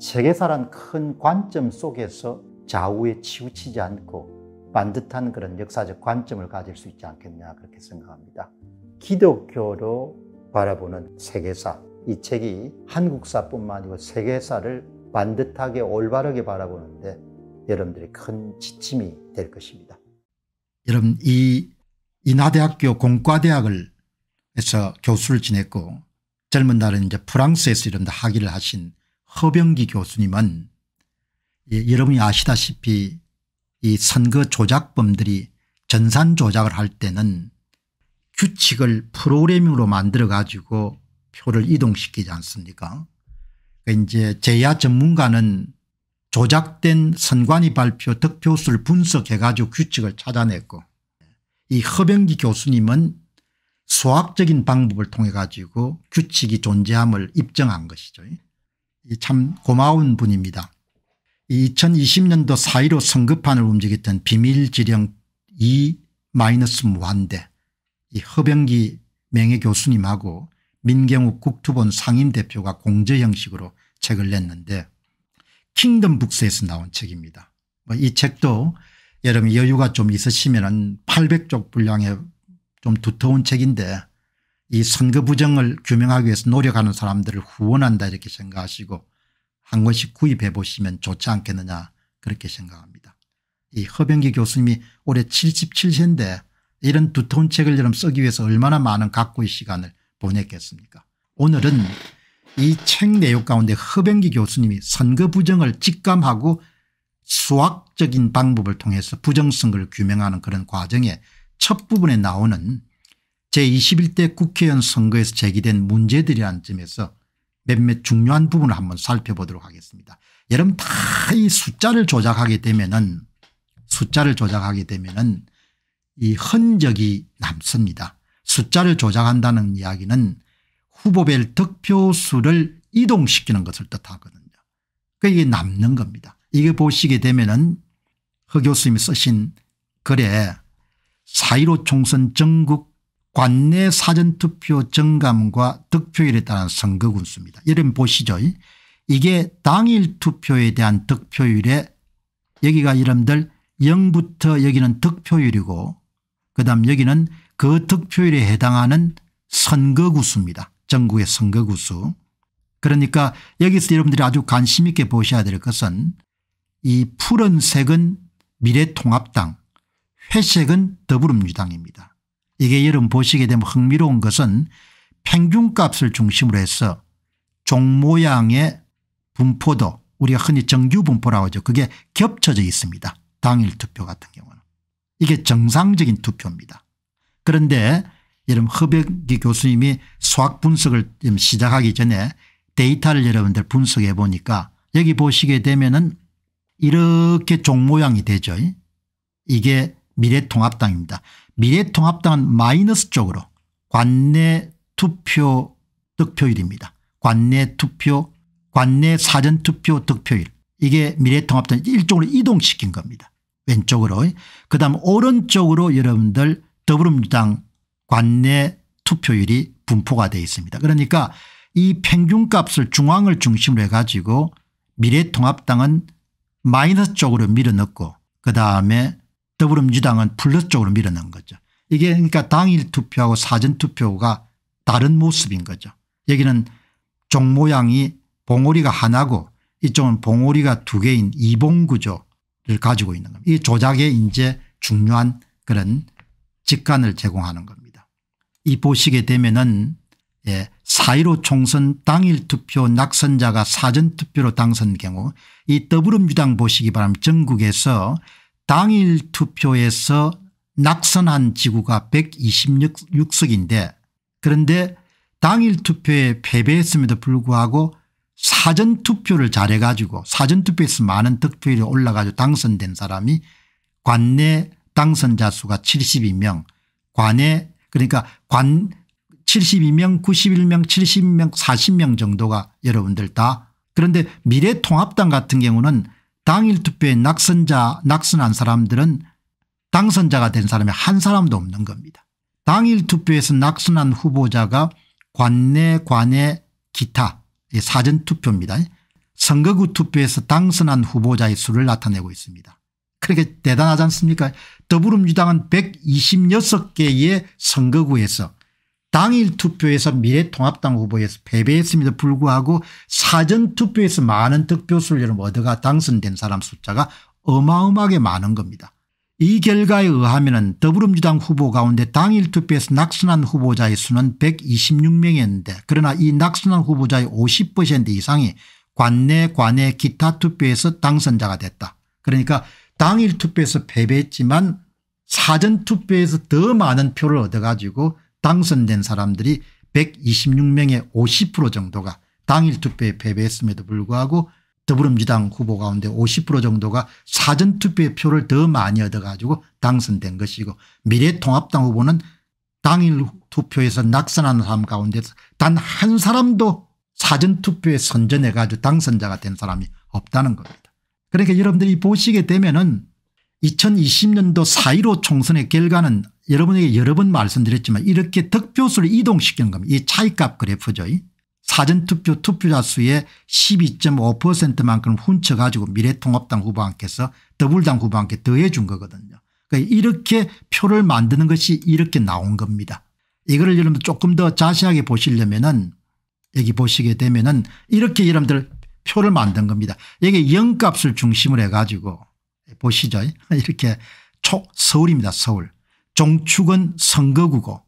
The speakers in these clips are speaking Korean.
세계사란 큰 관점 속에서 좌우에 치우치지 않고 반듯한 그런 역사적 관점을 가질 수 있지 않겠냐 그렇게 생각합니다. 기독교로 바라보는 세계사 이 책이 한국사뿐만 아니고 세계사를 반듯하게 올바르게 바라보는데 여러분들이 큰 지침이 될 것입니다. 여러분 이 인하대학교 공과대학을 에서 교수를 지냈고 젊은 날에 이제 프랑스에서 이런 학위를 하신 허병기 교수님은 예, 여러분이 아시다시피 이 선거 조작범들이 전산 조작을 할 때는 규칙을 프로그래밍으로 만들어 가지고 표를 이동시키지 않습니까 그러니까 이제 제야 전문가는 조작된 선관위 발표 득표수를 분석해 가지고 규칙을 찾아냈고 이 허병기 교수님은 수학적인 방법을 통해 가지고 규칙이 존재함을 입증한 것이죠. 참 고마운 분입니다. 2020년도 4.15성급판을 움직였던 비밀지령 2무한대이 허병기 명예교수님하고 민경욱 국투본 상임대표가 공제 형식으로 책을 냈는데 킹덤 북스에서 나온 책입니다. 뭐 이 책도 여러분 여유가 좀 있으시면 800쪽 분량의 좀 두터운 책인데 이 선거 부정을 규명하기 위해서 노력하는 사람들을 후원한다 이렇게 생각하시고 한 권씩 구입해 보시면 좋지 않겠느냐 그렇게 생각합니다. 이 허병기 교수님이 올해 77세인데 이런 두터운 책을 여름 쓰기 위해서 얼마나 많은 각고의 시간을 보냈겠습니까 오늘은 이 책 내용 가운데 허병기 교수님이 선거 부정을 직감하고 수학적인 방법을 통해서 부정선거를 규명하는 그런 과정에 첫 부분에 나오는 제21대 국회의원 선거에서 제기된 문제들이란 점에서 몇몇 중요한 부분을 한번 살펴보도록 하겠습니다. 여러분 다 이 숫자를 조작하게 되면은 숫자를 조작하게 되면은 이 흔적이 남습니다. 숫자를 조작한다는 이야기는 후보별 득표수를 이동시키는 것을 뜻하거든요. 그게 남는 겁니다. 이게 보시게 되면은 허 교수님이 쓰신 글에 4.15 총선 전국 관내 사전투표 정감과 득표율에 따른 선거군수입니다. 여러분 보시죠. 이게 당일 투표에 대한 득표율에 여기가 여러분들 0부터 여기는 득표율이고 그다음 여기는 그 득표율에 해당하는 선거구수입니다. 전국의 선거구수. 그러니까 여기서 여러분들이 아주 관심 있게 보셔야 될 것은 이 푸른색은 미래통합당 회색은 더불어민주당입니다. 이게 여러분 보시게 되면 흥미로운 것은 평균값을 중심으로 해서 종 모양의 분포도 우리가 흔히 정규분포라고 하죠. 그게 겹쳐져 있습니다. 당일 투표 같은 경우는. 이게 정상적인 투표입니다. 그런데 여러분 허백기 교수님이 수학 분석을 시작하기 전에 데이터를 여러분들 분석해 보니까 여기 보시게 되면 은 이렇게 종 모양이 되죠. 이게 미래통합당입니다. 미래통합당은 마이너스 쪽으로 관내 투표 득표율입니다. 관내 투표 관내 사전투표 득표율 이게 미래통합당 일종으로 이동시킨 겁니다. 왼쪽으로 그다음 오른쪽으로 여러분들 더불어민주당 관내 투표율이 분포가 되어 있습니다. 그러니까 이 평균값을 중앙을 중심으로 해가지고 미래통합당은 마이너스 쪽으로 밀어넣고 그다음에 더불어민주당은 플러 쪽으로 밀어낸 거죠. 이게 그러니까 당일 투표하고 사전 투표가 다른 모습인 거죠. 여기는 종 모양이 봉오리가 하나고 이쪽은 봉오리가 두 개인 이봉구조를 가지고 있는 겁니다. 이 조작의 이제 중요한 그런 직관을 제공하는 겁니다. 이 보시게 되면은 예, 4.15 총선 당일 투표 낙선자가 사전투표로 당선 경우 이 더불어민주당 보시기 바랍니다. 전국에서 당일 투표에서 낙선한 지구가 126석인데 그런데 당일 투표에 패배했음에도 불구하고 사전투표를 잘해가지고 사전투표에서 많은 득표율이 올라가지고 당선된 사람이 관내 당선자 수가 72명 관내 그러니까 관 72명 91명 7 2명 40명 정도가 여러분들 다 그런데 미래통합당 같은 경우는 당일 투표에 낙선자 낙선한 사람들은 당선자가 된 사람이 한 사람도 없는 겁니다. 당일 투표에서 낙선한 후보자가 관내 관내 기타 사전투표입니다. 선거구 투표에서 당선한 후보자의 수를 나타내고 있습니다. 그렇게 대단하지 않습니까 더불어민주당은 126개의 선거구에서 당일 투표에서 미래통합당 후보에서 패배했음에도 불구하고 사전투표에서 많은 득표수를 여러분 얻어가 당선된 사람 숫자가 어마어마하게 많은 겁니다. 이 결과에 의하면 더불어민주당 후보 가운데 당일 투표에서 낙선한 후보자의 수는 126명이었는데 그러나 이 낙선한 후보자의 50% 이상이 관내 관외 기타 투표에서 당선자가 됐다. 그러니까 당일 투표에서 패배했지만 사전투표에서 더 많은 표를 얻어가지고 당선된 사람들이 126명의 50% 정도가 당일 투표에 패배했음에도 불구하고 더불어민주당 후보 가운데 50% 정도가 사전투표의 표를 더 많이 얻어가지고 당선된 것이고 미래통합당 후보는 당일 투표에서 낙선한 사람 가운데서 단 한 사람도 사전투표에 선전해 가지고 당선자가 된 사람이 없다는 겁니다. 그러니까 여러분들이 보시게 되면 은 2020년도 4.15 총선의 결과는 여러분에게 여러 번 말씀드렸지만 이렇게 득표수를 이동시킨 겁니다. 이 차이값 그래프죠. 사전투표 투표자 수의 12.5%만큼 훔쳐가지고 미래통합당 후보한께서 더불당 후보한테 더해준 거거든요. 그러니까 이렇게 표를 만드는 것이 이렇게 나온 겁니다. 이거를 여러분들 조금 더 자세하게 보시려면은 여기 보시게 되면은 이렇게 여러분들 표를 만든 겁니다. 여기 영값을 중심으로 해가지고 보시죠. 이렇게 초 서울입니다. 서울. 종축은 선거구고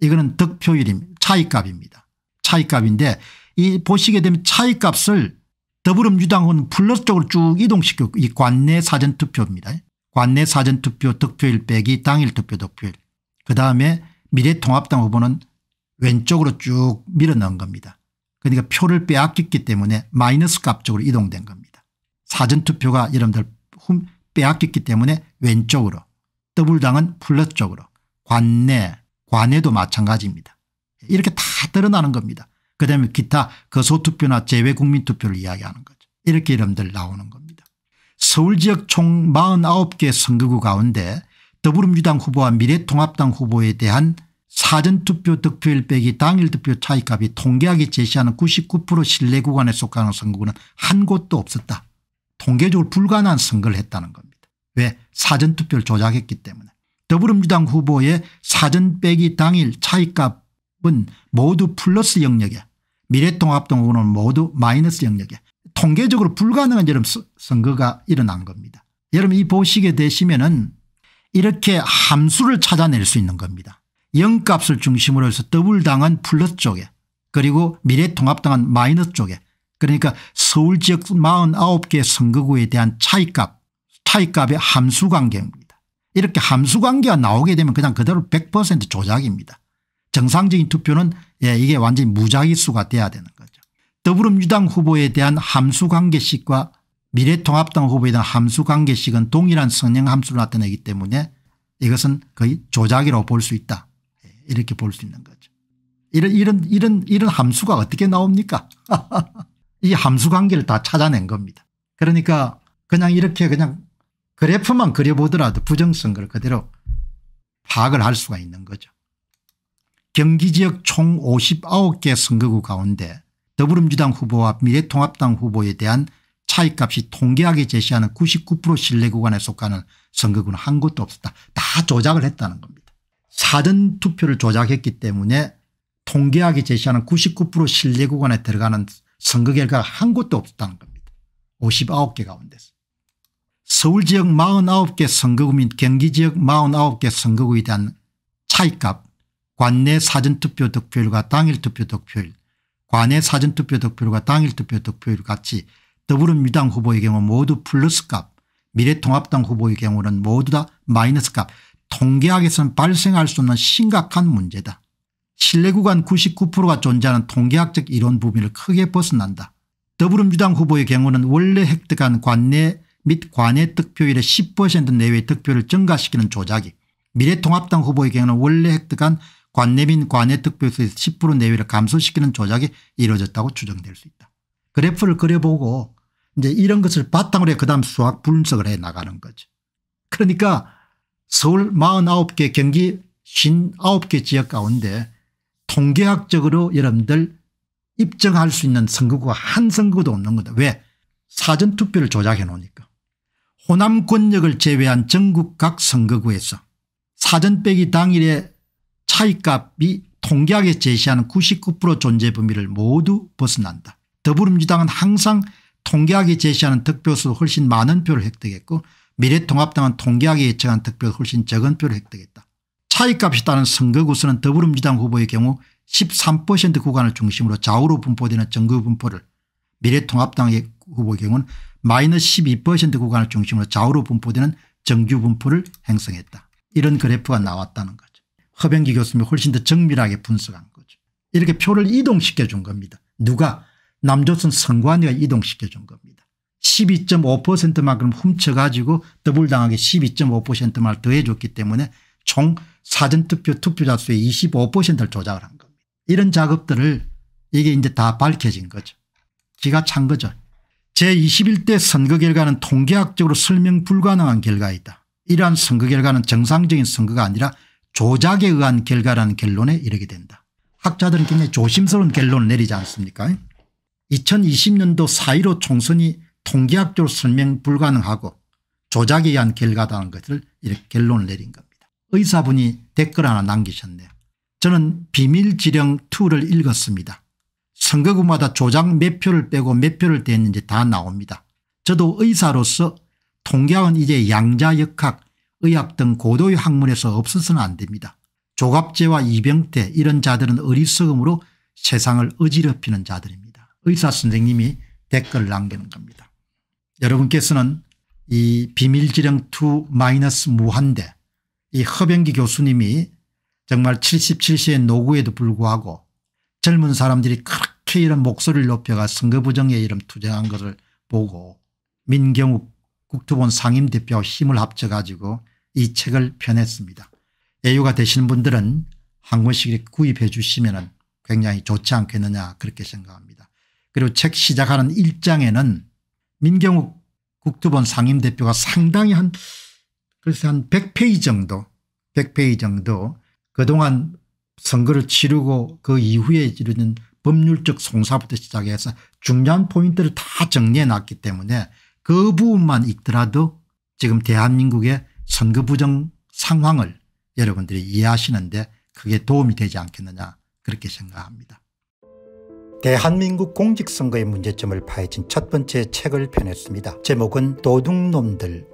이거는 득표율입니다. 차이값입니다. 차이값인데 이 보시게 되면 차이값을 더불어민주당은 플러스 쪽으로 쭉이동시켜이 관내 사전투표입니다. 관내 사전투표 득표율 빼기 당일 투표 득표율 그다음에 미래통합당 후보는 왼쪽으로 쭉 밀어넣은 겁니다. 그러니까 표를 빼앗겼기 때문에 마이너스 값 쪽으로 이동된 겁니다. 사전투표가 여러분들 빼앗겼기 때문에 왼쪽으로 더불당은 플러 쪽으로 관내 관에도 마찬가지입니다. 이렇게 다 드러나는 겁니다. 그다음에 기타 거소투표나 재외국민투표를 이야기하는 거죠. 이렇게 이름들 나오는 겁니다. 서울 지역 총 49개 선거구 가운데 더불어민주당 후보와 미래통합당 후보에 대한 사전투표 득표일 빼기 당일 득표 차이값이 통계학이 제시하는 99% 신뢰 구간에 속하는 선거구는 한 곳도 없었다. 통계적으로 불가능한 선거를 했다는 겁니다. 왜 사전투표를 조작했기 때문에 더불어민주당 후보의 사전 빼기 당일 차이값은 모두 플러스 영역에 미래통합당 후보는 모두 마이너스 영역에 통계적으로 불가능한 여름 선거가 일어난 겁니다. 여러분 이 보시게 되시면은 이렇게 함수를 찾아낼 수 있는 겁니다. 영값을 중심으로 해서 더블당은 플러스 쪽에 그리고 미래통합당은 마이너스 쪽에 그러니까 서울 지역 49개 선거구에 대한 차이값 파이값의 함수관계입니다. 이렇게 함수관계가 나오게 되면 그냥 그대로 100% 조작입니다. 정상적인 투표는 예, 이게 완전히 무작위수가 돼야 되는 거죠. 더불어민주당 후보에 대한 함수관계식과 미래통합당 후보에 대한 함수관계식은 동일한 성형함수를 나타내기 때문에 이것은 거의 조작이라고 볼 수 있다. 예, 이렇게 볼 수 있는 거죠. 이런 이런 이런 이런 함수가 어떻게 나옵니까? 이 함수 관계를 다 찾아낸 겁니다. 그러니까 그냥 이렇게 그냥 그래프만 그려보더라도 부정선거를 그대로 파악을 할 수가 있는 거죠. 경기지역 총 59개 선거구 가운데 더불어민주당 후보와 미래통합당 후보에 대한 차이값이 통계하게 제시하는 99% 신뢰구간에 속하는 선거구는 한 곳도 없었다. 다 조작을 했다는 겁니다. 사전투표를 조작했기 때문에 통계하게 제시하는 99% 신뢰구간에 들어가는 선거 결과가 한 곳도 없었다는 겁니다. 59개 가운데서. 서울 지역 49개 선거구 및 경기 지역 49개 선거구에 대한 차이값 관내 사전투표 득표율과 당일 투표 득표율 관내 사전투표 득표율과 당일 투표 득표율 같이 더불어민주당 후보의 경우 모두 플러스값 미래통합당 후보의 경우는 모두 다 마이너스값 통계학에서는 발생할 수 없는 심각한 문제다. 신뢰구간 99%가 존재하는 통계학적 이론 부분을 크게 벗어난다. 더불어민주당 후보의 경우는 원래 획득한 관내 및 관외 득표율의 10% 내외의 득표를 증가시키는 조작이 미래통합당 후보의 경우는 원래 획득한 관내민 관외 득표수에서 10% 내외를 감소시키는 조작이 이루어졌다고 추정될 수 있다. 그래프를 그려보고 이제 이런 것을 바탕으로 해 그다음 수학 분석을 해 나가는 거죠. 그러니까 서울 49개 경기 59개 지역 가운데 통계학적으로 여러분들 입증할 수 있는 선거구가 한선거도 없는 거다. 왜? 사전투표를 조작해 놓으니까. 호남 권역을 제외한 전국 각 선거구에서 사전 빼기 당일의 차이값이 통계학에 제시하는 99% 존재 범위를 모두 벗어난다. 더불어민주당은 항상 통계학이 제시하는 득표수 훨씬 많은 표를 획득했고 미래통합당은 통계학이 예측한 득표 훨씬 적은 표를 획득했다. 차이값이 따른 선거구수는 더불어민주당 후보의 경우 13% 구간을 중심으로 좌우로 분포되는 정구 분포를 미래통합당의 후보의 경우는 마이너스 12% 구간을 중심으로 좌우로 분포되는 정규 분포를 행성했다. 이런 그래프가 나왔다는 거죠. 허병기 교수님이 훨씬 더 정밀하게 분석한 거죠. 이렇게 표를 이동시켜 준 겁니다. 누가? 남조선 선관위가 이동시켜 준 겁니다. 12.5%만큼 훔쳐가지고 더블당하게 1 2 5만 더해줬기 때문에 총 사전투표 투표자 수의 25%를 조작을 한 겁니다. 이런 작업들을 이게 이제 다 밝혀진 거죠. 기가 찬 거죠. 제21대 선거 결과는 통계학적으로 설명 불가능한 결과이다. 이러한 선거 결과는 정상적인 선거가 아니라 조작에 의한 결과라는 결론에 이르게 된다. 학자들은 굉장히 조심스러운 결론을 내리지 않습니까 2020년도 4.15 총선이 통계학적으로 설명 불가능하고 조작에 의한 결과다는 것을 이렇게 결론을 내린 겁니다. 의사분이 댓글 하나 남기셨네요. 저는 비밀지령2를 읽었습니다. 선거구마다 조작 몇 표를 빼고 몇 표를 뗐는지 다 나옵니다. 저도 의사로서 통계학은 이제 양자역학, 의학 등 고도의 학문에서 없어서는 안 됩니다. 조갑제와 이병태 이런 자들은 어리석음으로 세상을 어지럽히는 자들입니다. 의사 선생님이 댓글을 남기는 겁니다. 여러분께서는 이 비밀지령2 마이너스 무한대 이 허병기 교수님이 정말 77세의 노구에도 불구하고 젊은 사람들이 큰 이렇 이런 목소리를 높여가 선거 부정의 이름 투쟁한 것을 보고 민경욱 국토본 상임대표 힘을 합쳐 가지고 이 책을 펴냈습니다. 애유가 되시는 분들은 한 권씩 구입해 주시면 굉장히 좋지 않겠느냐 그렇게 생각합니다. 그리고 책 시작하는 1장에는 민경욱 국토본 상임대표가 상당히 한 글쎄 한 100페이지 정도 100페이지 정도 그동안 선거를 치르고 그 이후에 이루는 법률적 송사부터 시작해서 중요한 포인트를 다 정리해 놨기 때문에 그 부분만 읽더라도 지금 대한민국의 선거 부정 상황을 여러분들이 이해하시는데 그게 도움이 되지 않겠느냐 그렇게 생각합니다. 대한민국 공직선거의 문제점을 파헤친 첫 번째 책을 펴냈습니다. 제목은 도둑놈들